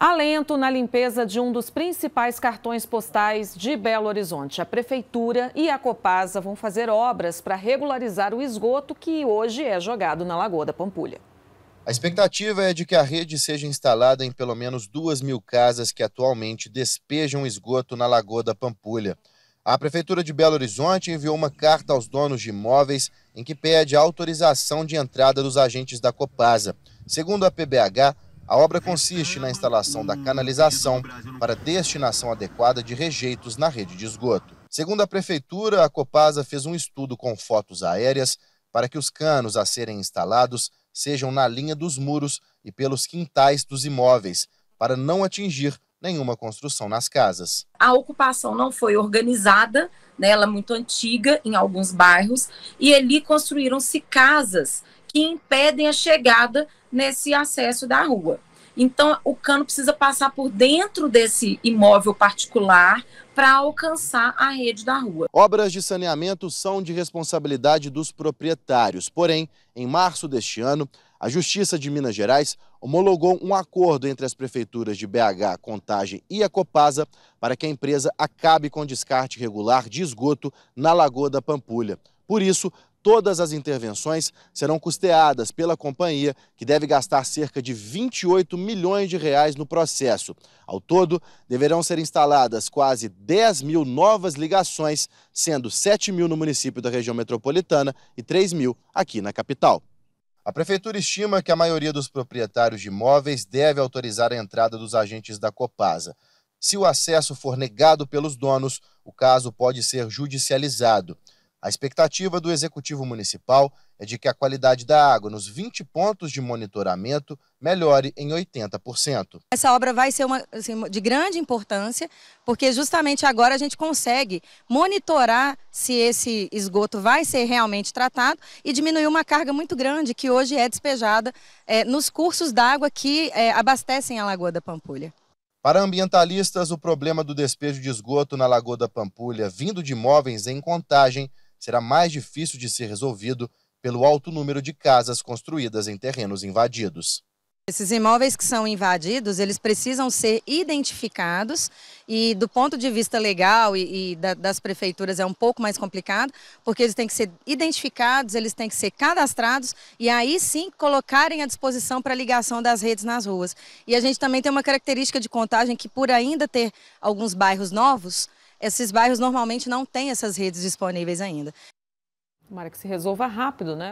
Alento na limpeza de um dos principais cartões postais de Belo Horizonte. A Prefeitura e a Copasa vão fazer obras para regularizar o esgoto que hoje é jogado na Lagoa da Pampulha. A expectativa é de que a rede seja instalada em pelo menos duas mil casas que atualmente despejam esgoto na Lagoa da Pampulha. A Prefeitura de Belo Horizonte enviou uma carta aos donos de imóveis em que pede a autorização de entrada dos agentes da Copasa. Segundo a PBH, a obra consiste na instalação da canalização para destinação adequada de rejeitos na rede de esgoto. Segundo a prefeitura, a Copasa fez um estudo com fotos aéreas para que os canos a serem instalados sejam na linha dos muros e pelos quintais dos imóveis, para não atingir nenhuma construção nas casas. A ocupação não foi organizada, né, ela é muito antiga em alguns bairros, e ali construíram-se casas que impedem a chegada nesse acesso da rua. Então, o cano precisa passar por dentro desse imóvel particular para alcançar a rede da rua. Obras de saneamento são de responsabilidade dos proprietários. Porém, em março deste ano, a Justiça de Minas Gerais homologou um acordo entre as prefeituras de BH, Contagem e a Copasa para que a empresa acabe com o descarte regular de esgoto na Lagoa da Pampulha. Por isso, Todas as intervenções serão custeadas pela companhia, que deve gastar cerca de 28 milhões de reais no processo. Ao todo, deverão ser instaladas quase 10 mil novas ligações, sendo 7 mil no município da região metropolitana e 3 mil aqui na capital. A prefeitura estima que a maioria dos proprietários de imóveis deve autorizar a entrada dos agentes da Copasa. Se o acesso for negado pelos donos, o caso pode ser judicializado. A expectativa do Executivo Municipal é de que a qualidade da água nos 20 pontos de monitoramento melhore em 80%. Essa obra vai ser uma, assim, de grande importância, porque justamente agora a gente consegue monitorar se esse esgoto vai ser realmente tratado e diminuir uma carga muito grande que hoje é despejada é, nos cursos d'água que é, abastecem a Lagoa da Pampulha. Para ambientalistas, o problema do despejo de esgoto na Lagoa da Pampulha, vindo de imóveis em contagem, será mais difícil de ser resolvido pelo alto número de casas construídas em terrenos invadidos. Esses imóveis que são invadidos, eles precisam ser identificados e do ponto de vista legal e, e da, das prefeituras é um pouco mais complicado, porque eles têm que ser identificados, eles têm que ser cadastrados e aí sim colocarem à disposição para ligação das redes nas ruas. E a gente também tem uma característica de contagem que por ainda ter alguns bairros novos, esses bairros normalmente não têm essas redes disponíveis ainda. Tomara que se resolva rápido, né?